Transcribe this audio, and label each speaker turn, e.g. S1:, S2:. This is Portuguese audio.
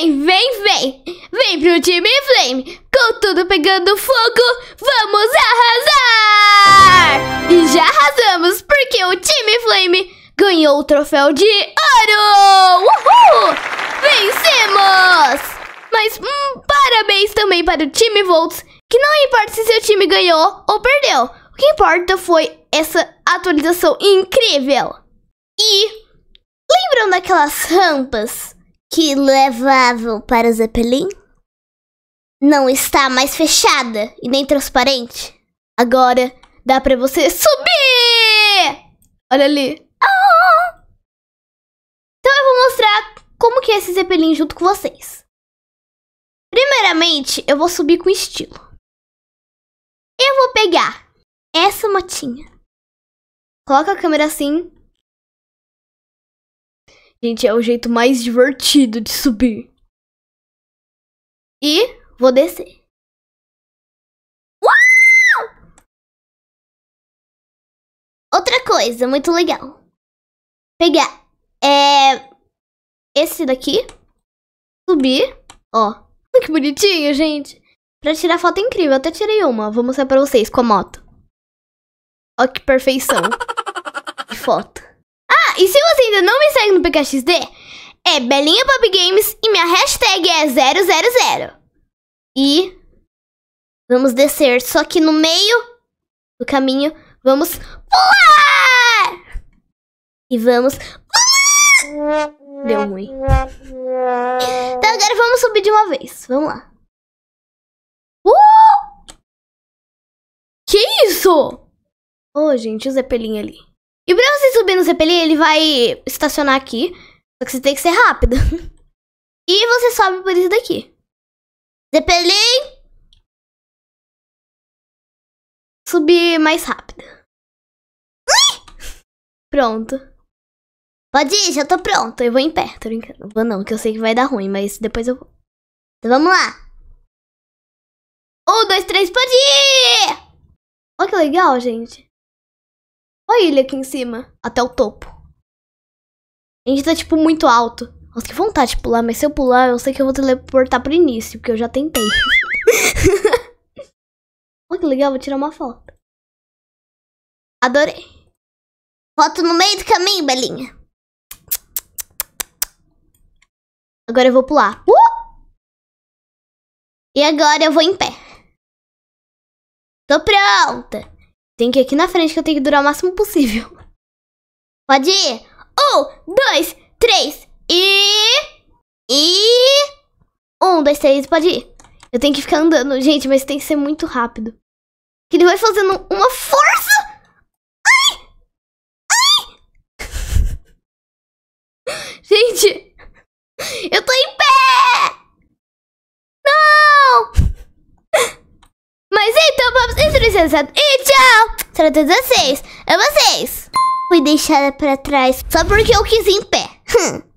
S1: Vem, vem, vem! Vem pro time Flame! Com tudo pegando fogo, vamos arrasar! E já arrasamos porque o time Flame ganhou o troféu de ouro! Uhul! Vencemos! Mas hum, parabéns também para o time Volts, que não importa se seu time ganhou ou perdeu. O que importa foi essa atualização incrível. E lembram daquelas rampas que levavam para o Zeppelin não está mais fechada e nem transparente. Agora dá para você subir! Olha ali. Ah! Então eu vou mostrar como que é esse Zeppelin junto
S2: com vocês. Primeiramente, eu vou subir com estilo. Eu vou pegar essa motinha. Coloca a câmera assim Gente, é o jeito mais divertido de subir. E vou descer. Uau! Outra coisa muito legal. Pegar é esse daqui,
S1: subir, ó. Olha que bonitinho, gente. Pra tirar foto é incrível, Eu até tirei uma. Vou mostrar pra vocês com a moto. Ó, que perfeição de foto e se você ainda não me segue no PKXD, é Belinha Pop Games e minha hashtag é 000. E vamos descer, só que no meio do caminho vamos pular! E vamos pular! Deu ruim. Então
S2: agora vamos subir de uma vez. Vamos lá. Uh! Que isso? oh, gente, o Zeppelin ali. E pra você subir no Zeppelin, ele vai estacionar aqui. Só que você tem que ser rápido. e você sobe por isso daqui. Zeppelin! Subir mais rápido. Pronto. Pode ir, já tô pronto. Eu vou em pé, tô brincando. Vou não, que eu sei que vai dar ruim, mas depois eu vou. Então vamos lá. Um, dois, três, pode ir! Olha que legal, gente. Olha ilha aqui em cima, até
S1: o topo. A gente tá, tipo, muito alto. Nossa, que vontade de pular, mas se eu pular, eu sei que eu vou teleportar pro início, porque eu já tentei.
S2: Olha que legal, vou tirar uma foto. Adorei. Foto no meio do caminho, Belinha. Agora eu vou pular. Uh! E agora eu vou em pé.
S1: Tô pronta. Tem que ir aqui na frente que eu tenho que durar o máximo possível. Pode ir. Um, dois, três e... E... Um, dois, três, pode ir. Eu tenho que ficar andando, gente, mas tem que ser muito rápido. Que ele vai fazendo uma força... Ai! Ai!
S2: gente...
S1: criançada. E tchau! Será 16. É vocês. Fui deixada pra trás só porque eu quis em pé. Hum.